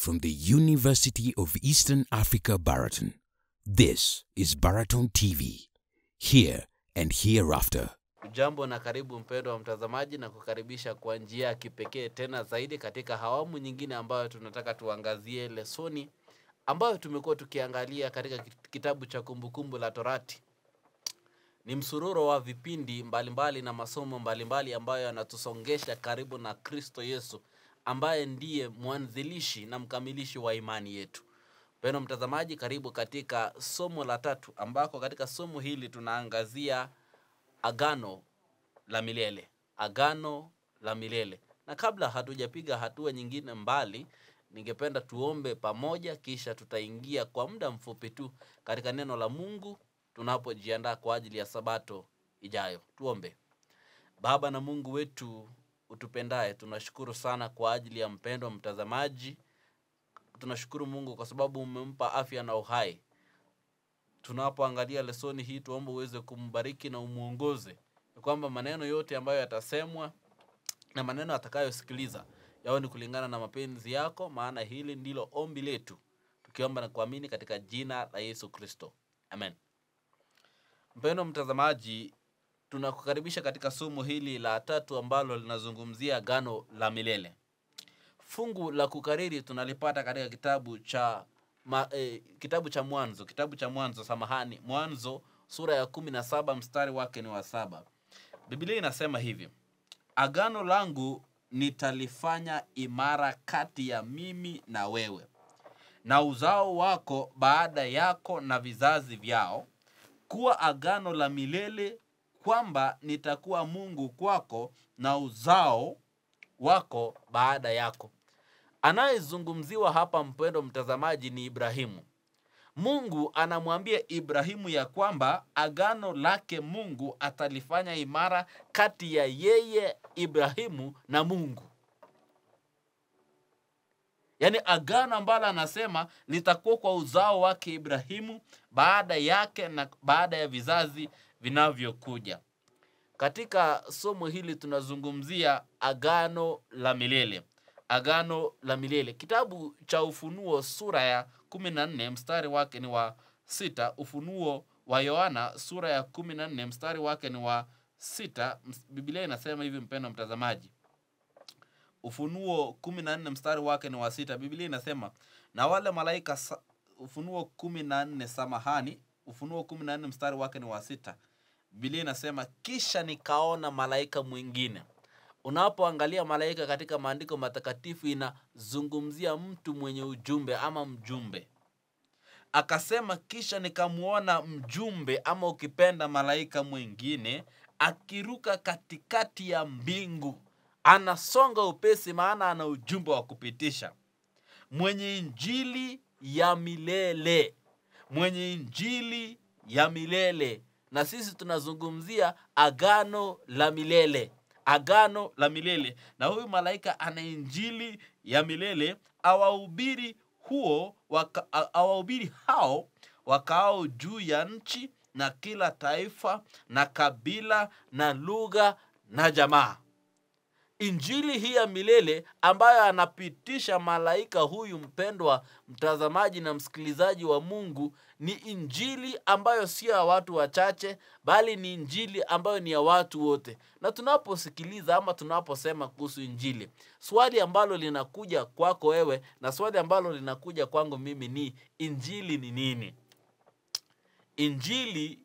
from the University of Eastern Africa, Baraton. This is Baraton TV, here and hereafter. Jambo na karibu mpendo wa mtazamaji, na kukaribisha kwa njia ya kipekee tena zaidi katika hawamu nyingine ambayo tunataka tuangazie lesoni ambayo tumekuwa tukiangalia katika kitabu cha Kumbukumbu la Torati. Ni msururo wa vipindi mbalimbali mbali na masomo mbalimbali mbali ambayo yanatusongesha karibu na Kristo Yesu ambaye ndiye mwanzilishi na mkamilishi wa imani yetu. Pendo mtazamaji, karibu katika somo la tatu, ambako katika somo hili tunaangazia agano la milele, agano la milele. Na kabla hatujapiga hatua nyingine mbali, ningependa tuombe pamoja, kisha tutaingia kwa muda mfupi tu katika neno la Mungu tunapojiandaa kwa ajili ya sabato ijayo. Tuombe. Baba na Mungu wetu utupendaye tunashukuru sana kwa ajili ya mpendo mtazamaji tunashukuru mungu kwa sababu umempa afya na uhai tunapoangalia lesoni hii tuombe uweze kumbariki na umwongoze kwamba maneno yote ambayo yatasemwa na maneno atakayosikiliza yawe ni kulingana na mapenzi yako maana hili ndilo ombi letu tukiomba na kuamini katika jina la yesu kristo amen mpendo mtazamaji tunakukaribisha katika somo hili la tatu ambalo linazungumzia agano la milele. Fungu la kukariri tunalipata katika kitabu cha ma, eh, kitabu cha Mwanzo, kitabu cha Mwanzo, samahani, Mwanzo sura ya kumi na saba mstari wake ni wa saba. Biblia inasema hivi, agano langu nitalifanya imara kati ya mimi na wewe na uzao wako baada yako na vizazi vyao kuwa agano la milele kwamba nitakuwa Mungu kwako na uzao wako baada yako. Anayezungumziwa hapa, mpendo mtazamaji, ni Ibrahimu. Mungu anamwambia Ibrahimu ya kwamba agano lake Mungu atalifanya imara kati ya yeye Ibrahimu na Mungu, yaani agano ambalo anasema litakuwa kwa uzao wake Ibrahimu baada yake na baada ya vizazi vinavyokuja. Katika somo hili tunazungumzia agano la milele agano la milele. Kitabu cha Ufunuo sura ya 14 mstari wake ni wa sita. Ufunuo wa Yohana sura ya 14 mstari wake ni wa sita. Biblia inasema hivi, mpendo mtazamaji, Ufunuo 14 mstari wake ni wa sita. Biblia inasema na wale malaika, Ufunuo 14, samahani, Ufunuo 14 mstari wake ni wa sita bilia inasema kisha nikaona malaika mwingine. Unapoangalia malaika katika maandiko matakatifu inazungumzia mtu mwenye ujumbe ama mjumbe. Akasema kisha nikamwona mjumbe ama ukipenda malaika mwingine akiruka katikati ya mbingu, anasonga upesi, maana ana ujumbe wa kupitisha, mwenye injili ya milele, mwenye injili ya milele na sisi tunazungumzia agano la milele agano la milele na huyu malaika ana injili ya milele awahubiri huo waka, awahubiri hao wakaao juu ya nchi na kila taifa na kabila na lugha na jamaa injili hii ya milele ambayo anapitisha malaika huyu mpendwa mtazamaji na msikilizaji wa mungu ni injili ambayo sio ya watu wachache bali ni injili ambayo ni ya watu wote na tunaposikiliza ama tunaposema kuhusu injili swali ambalo linakuja kwako wewe na swali ambalo linakuja kwangu mimi ni injili ni nini injili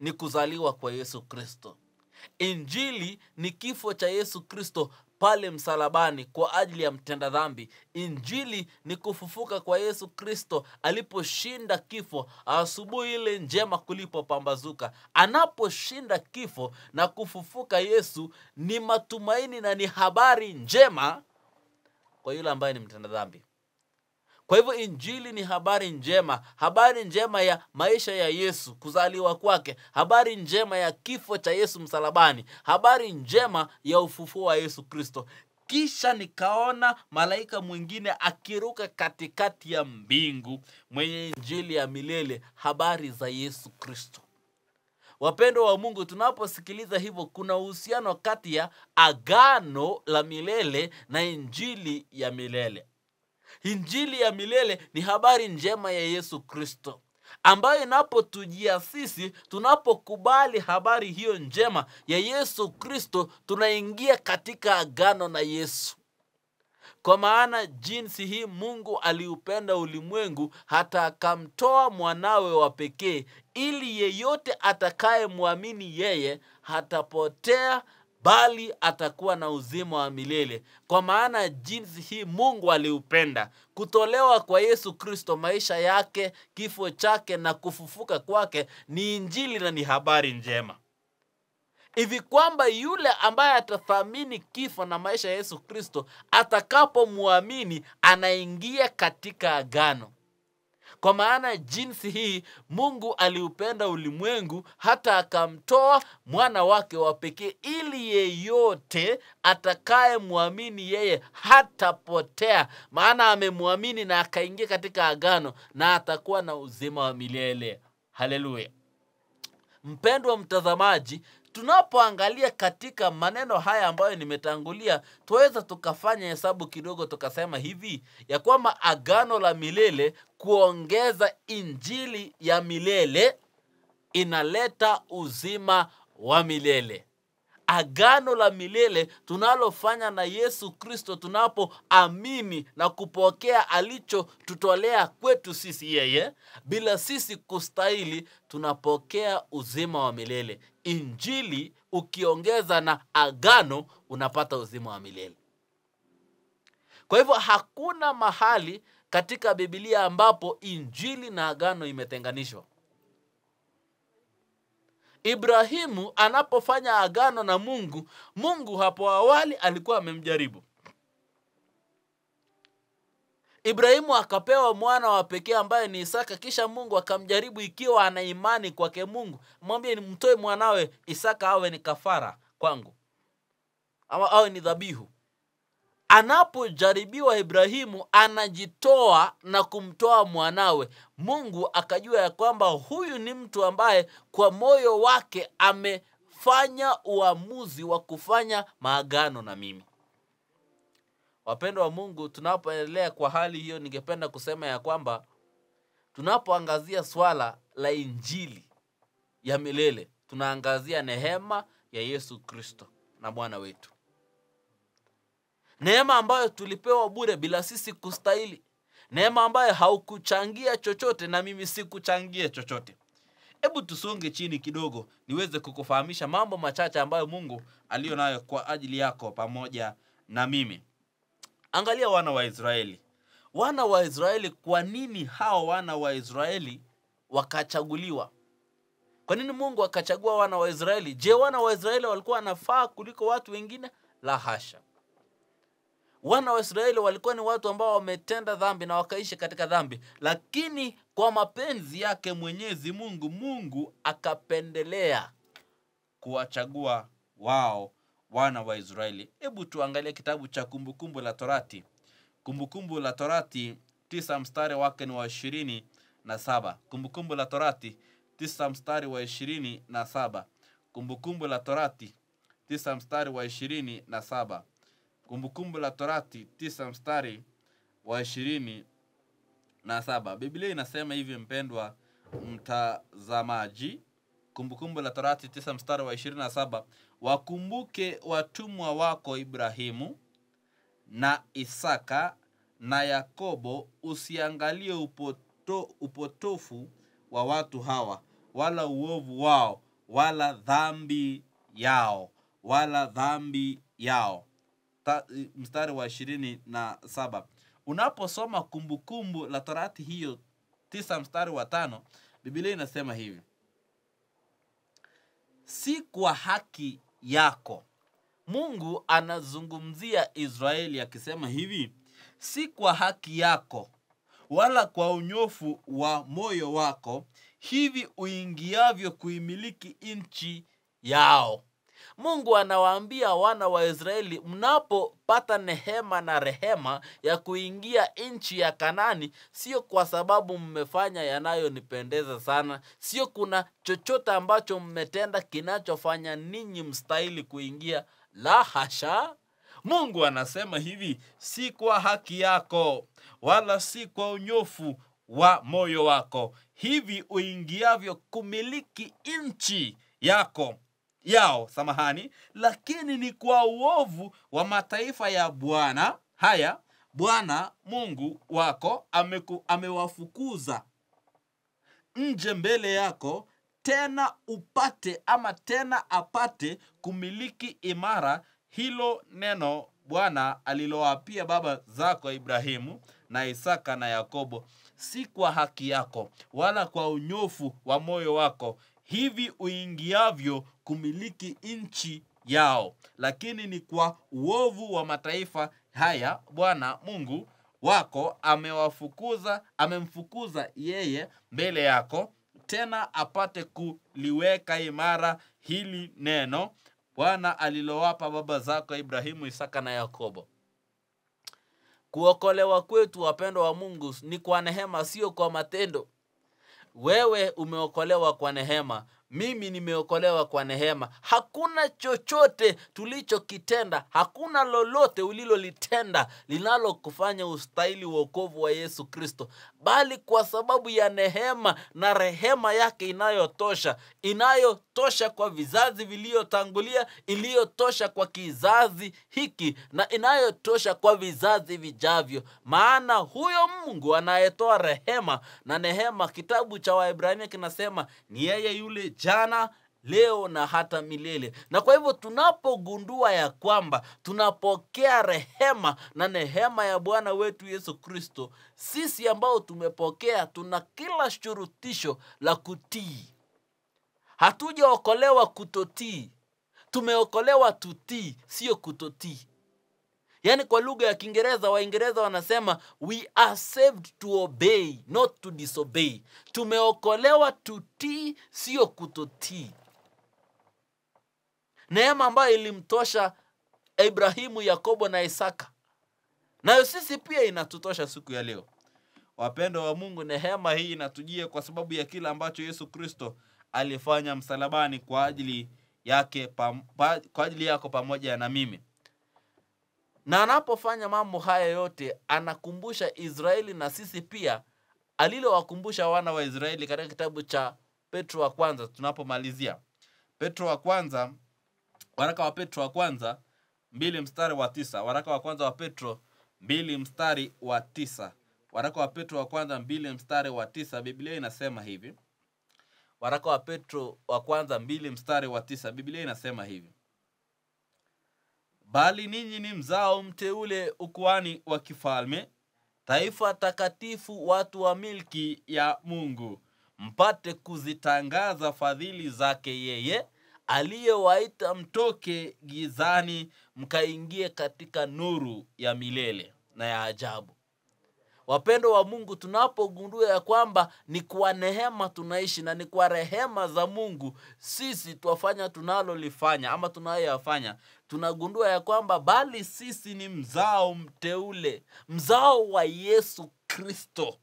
ni kuzaliwa kwa yesu kristo Injili ni kifo cha Yesu Kristo pale msalabani kwa ajili ya mtenda dhambi. Injili ni kufufuka kwa Yesu Kristo aliposhinda kifo asubuhi ile njema kulipopambazuka. Anaposhinda kifo na kufufuka Yesu ni matumaini na ni habari njema kwa yule ambaye ni mtenda dhambi. Kwa hivyo injili ni habari njema, habari njema ya maisha ya Yesu, kuzaliwa kwake, habari njema ya kifo cha Yesu msalabani, habari njema ya ufufuo wa Yesu Kristo. Kisha nikaona malaika mwingine akiruka katikati ya mbingu, mwenye injili ya milele, habari za Yesu Kristo. Wapendwa wa Mungu, tunaposikiliza hivyo, kuna uhusiano kati ya agano la milele na injili ya milele. Injili ya milele ni habari njema ya Yesu Kristo ambayo inapotujia sisi, tunapokubali habari hiyo njema ya Yesu Kristo, tunaingia katika agano na Yesu. Kwa maana jinsi hii Mungu aliupenda ulimwengu hata akamtoa mwanawe wa pekee, ili yeyote atakayemwamini yeye hatapotea bali atakuwa na uzima wa milele. Kwa maana jinsi hii Mungu aliupenda kutolewa kwa Yesu Kristo, maisha yake, kifo chake na kufufuka kwake ni Injili na ni habari njema hivi kwamba yule ambaye atathamini kifo na maisha ya Yesu Kristo atakapomwamini anaingia katika agano kwa maana jinsi hii Mungu aliupenda ulimwengu hata akamtoa mwana wake wa pekee, ili yeyote atakayemwamini yeye hatapotea, maana amemwamini na akaingia katika agano, na atakuwa na uzima wa milele. Haleluya! Mpendwa mtazamaji, tunapoangalia katika maneno haya ambayo nimetangulia, tuweza tukafanya hesabu kidogo, tukasema hivi ya kwamba agano la milele kuongeza injili ya milele inaleta uzima wa milele. Agano la milele tunalofanya na Yesu Kristo tunapoamini na kupokea alichotutolea kwetu sisi yeye, bila sisi kustahili, tunapokea uzima wa milele. Injili ukiongeza na agano, unapata uzima wa milele. Kwa hivyo hakuna mahali katika Biblia ambapo Injili na agano imetenganishwa. Ibrahimu anapofanya agano na Mungu, Mungu hapo awali alikuwa amemjaribu. Ibrahimu akapewa mwana wa pekee ambaye ni Isaka, kisha Mungu akamjaribu ikiwa ana imani kwake Mungu, mwambie mtoe mwanawe Isaka awe ni kafara kwangu, awe ni dhabihu anapojaribiwa Ibrahimu anajitoa na kumtoa mwanawe. Mungu akajua ya kwamba huyu ni mtu ambaye kwa moyo wake amefanya uamuzi wa kufanya maagano na mimi. Wapendwa wa Mungu, tunapoendelea kwa hali hiyo, ningependa kusema ya kwamba tunapoangazia swala la injili ya milele, tunaangazia nehema ya Yesu Kristo na Bwana wetu neema ambayo tulipewa bure bila sisi kustahili, neema ambayo haukuchangia chochote na mimi sikuchangia chochote. Hebu tusonge chini kidogo, niweze kukufahamisha mambo machache ambayo Mungu aliyo nayo kwa ajili yako pamoja na mimi. Angalia wana wa Israeli, wana wa Israeli. Kwa nini hao wana wa Israeli wakachaguliwa? Kwa nini Mungu akachagua wana wa Israeli? Je, wana wa Israeli walikuwa wanafaa kuliko watu wengine? La hasha wana wa Israeli walikuwa ni watu ambao wametenda dhambi na wakaishi katika dhambi, lakini kwa mapenzi yake Mwenyezi Mungu, Mungu akapendelea kuwachagua wao wana wa Israeli. Hebu tuangalie kitabu cha Kumbukumbu la Torati, Kumbukumbu la Torati tisa mstari wake ni wa ishirini na saba. Kumbukumbu la Torati tisa mstari wa ishirini na saba. Kumbukumbu la Torati tisa mstari wa ishirini na saba. Kumbukumbu la Torati tisa mstari wa ishirini na saba Biblia inasema hivi, mpendwa mtazamaji, Kumbukumbu la Torati tisa mstari wa ishirini na saba wakumbuke watumwa wako Ibrahimu na Isaka na Yakobo, usiangalie upoto, upotofu wa watu hawa wala uovu wao wala dhambi yao wala dhambi yao mstari wa ishirini na saba unaposoma kumbukumbu la torati hiyo tisa mstari wa tano bibilia inasema hivi si kwa haki yako mungu anazungumzia israeli akisema hivi si kwa haki yako wala kwa unyofu wa moyo wako hivi uingiavyo kuimiliki nchi yao mungu anawaambia wana wa israeli mnapopata nehema na rehema ya kuingia nchi ya kanani sio kwa sababu mmefanya yanayonipendeza sana sio kuna chochote ambacho mmetenda kinachofanya ninyi mstahili kuingia la hasha mungu anasema hivi si kwa haki yako wala si kwa unyofu wa moyo wako hivi uingiavyo kumiliki nchi yako yao samahani lakini ni kwa uovu wa mataifa ya bwana haya bwana mungu wako ameku, amewafukuza nje mbele yako tena upate ama tena apate kumiliki imara hilo neno bwana alilowapia baba zako ibrahimu na isaka na yakobo si kwa haki yako wala kwa unyofu wa moyo wako hivi uingiavyo kumiliki nchi yao, lakini ni kwa uovu wa mataifa haya Bwana Mungu wako amewafukuza, amemfukuza yeye mbele yako, tena apate kuliweka imara hili neno Bwana alilowapa baba zako Ibrahimu, Isaka na Yakobo. Kuokolewa kwetu wapendwa wa Mungu ni kwa nehema, sio kwa matendo wewe umeokolewa kwa nehema mimi nimeokolewa kwa nehema. Hakuna chochote tulichokitenda, hakuna lolote ulilolitenda linalokufanya ustahili wokovu wa Yesu Kristo, bali kwa sababu ya nehema na rehema yake inayotosha, inayotosha kwa vizazi viliyotangulia, iliyotosha kwa kizazi hiki na inayotosha kwa vizazi vijavyo, maana huyo Mungu anayetoa rehema na nehema, kitabu cha waibrania kinasema ni yeye yule jana leo na hata milele. Na kwa hivyo tunapogundua ya kwamba tunapokea rehema na nehema ya Bwana wetu Yesu Kristo, sisi ambao tumepokea tuna kila shurutisho la kutii. Hatujaokolewa kutotii, tumeokolewa tutii, sio kutotii yaani kwa lugha ya kiingereza waingereza wanasema we are saved to obey not to disobey tumeokolewa tutii sio kutotii neema ambayo ilimtosha ibrahimu yakobo na isaka nayo sisi pia inatutosha siku ya leo wapendo wa mungu nehema hii inatujia kwa sababu ya kila ambacho yesu kristo alifanya msalabani kwa ajili yake pa, pa, kwa ajili yako pamoja na mimi na anapofanya mambo haya yote, anakumbusha Israeli na sisi pia alilowakumbusha wana wa Israeli katika kitabu cha Petro wa kwanza tunapomalizia. Petro wa kwanza, waraka wa Petro wa kwanza mbili mstari wa tisa. Waraka wa kwanza wa Petro mbili mstari wa tisa. Waraka wa Petro wa kwanza mbili mstari wa tisa, Biblia inasema hivi. Waraka wa Petro wa kwanza mbili mstari wa tisa, Biblia inasema hivi bali ninyi ni mzao mteule, ukuani wa kifalme, taifa takatifu, watu wa milki ya Mungu, mpate kuzitangaza fadhili zake yeye aliyewaita mtoke gizani mkaingie katika nuru ya milele na ya ajabu. Wapendo wa Mungu, tunapogundua ya kwamba ni kwa neema tunaishi na ni kwa rehema za Mungu sisi twafanya tunalolifanya ama tunayoyafanya, tunagundua ya kwamba bali sisi ni mzao mteule, mzao wa Yesu Kristo,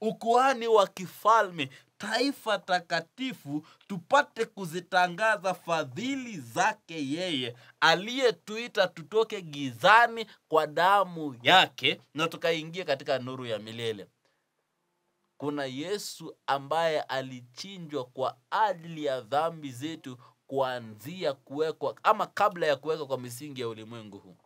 ukuani wa kifalme, taifa takatifu tupate kuzitangaza fadhili zake yeye aliyetuita tutoke gizani kwa damu yake na tukaingia katika nuru ya milele kuna yesu ambaye alichinjwa kwa ajili ya dhambi zetu kuanzia kuwekwa ama kabla ya kuwekwa kwa misingi ya ulimwengu huu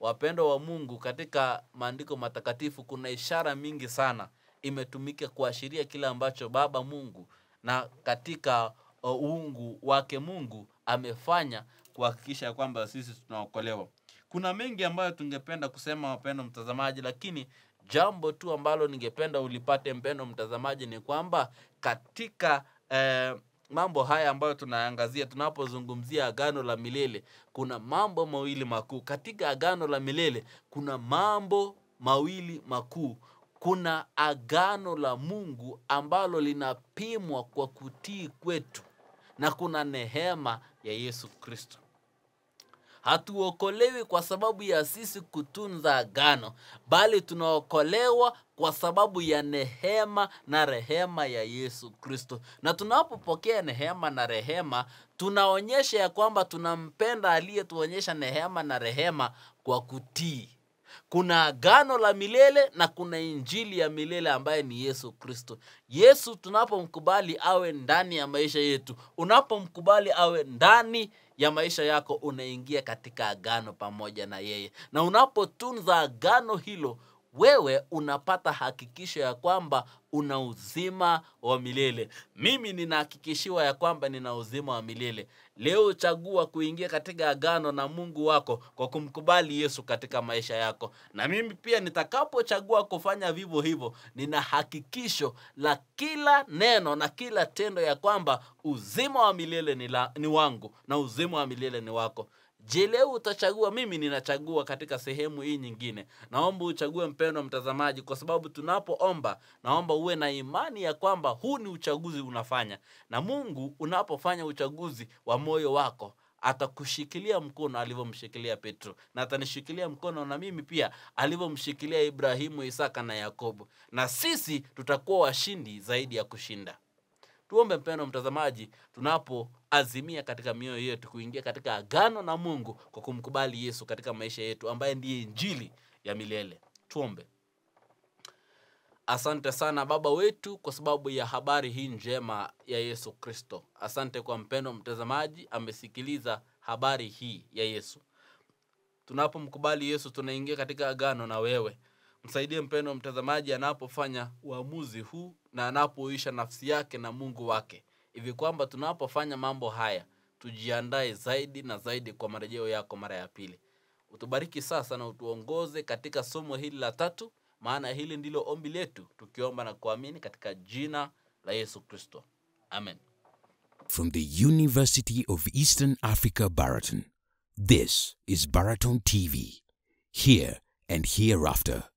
wapendwa wa mungu katika maandiko matakatifu kuna ishara mingi sana imetumika kuashiria kile ambacho Baba Mungu na katika uh, uungu wake Mungu amefanya kuhakikisha kwamba sisi tunaokolewa. Kuna mengi ambayo tungependa kusema, wapendo mtazamaji, lakini jambo tu ambalo ningependa ulipate mpendo mtazamaji ni kwamba katika eh, mambo haya ambayo tunaangazia tunapozungumzia agano la milele kuna mambo mawili makuu katika agano la milele kuna mambo mawili makuu kuna agano la Mungu ambalo linapimwa kwa kutii kwetu na kuna nehema ya Yesu Kristo. Hatuokolewi kwa sababu ya sisi kutunza agano, bali tunaokolewa kwa sababu ya nehema na rehema ya Yesu Kristo. Na tunapopokea nehema na rehema, tunaonyesha ya kwamba tunampenda aliyetuonyesha nehema na rehema kwa kutii kuna agano la milele na kuna injili ya milele ambaye ni Yesu Kristo. Yesu tunapomkubali awe ndani ya maisha yetu, unapomkubali awe ndani ya maisha yako, unaingia katika agano pamoja na yeye, na unapotunza agano hilo wewe unapata hakikisho ya kwamba una uzima wa milele. Mimi ninahakikishiwa ya kwamba nina uzima wa milele. Leo chagua kuingia katika agano na Mungu wako kwa kumkubali Yesu katika maisha yako, na mimi pia nitakapochagua kufanya vivyo hivyo, nina hakikisho la kila neno na kila tendo ya kwamba uzima wa milele ni, la, ni wangu na uzima wa milele ni wako. Je, leo utachagua? Mimi ninachagua katika sehemu hii nyingine. Naomba uchague, mpendwa mtazamaji, kwa sababu tunapoomba, naomba uwe na imani ya kwamba huu ni uchaguzi unafanya, na Mungu unapofanya uchaguzi wa moyo wako atakushikilia mkono alivyomshikilia Petro, na atanishikilia mkono na mimi pia alivyomshikilia Ibrahimu, Isaka na Yakobo, na sisi tutakuwa washindi zaidi ya kushinda. Tuombe mpendo mtazamaji, tunapoazimia katika mioyo yetu kuingia katika agano na Mungu kwa kumkubali Yesu katika maisha yetu, ambaye ndiye injili ya milele. Tuombe. Asante sana Baba wetu kwa sababu ya habari hii njema ya Yesu Kristo. Asante kwa mpendo mtazamaji amesikiliza habari hii ya Yesu. Tunapomkubali Yesu tunaingia katika agano na wewe msaidie mpendo mtazamaji anapofanya uamuzi huu na anapoisha nafsi yake na mungu wake hivi kwamba tunapofanya mambo haya tujiandae zaidi na zaidi kwa marejeo yako mara ya pili utubariki sasa na utuongoze katika somo hili la tatu maana hili ndilo ombi letu tukiomba na kuamini katika jina la yesu kristo amen from the university of eastern africa baraton this is baraton tv here and hereafter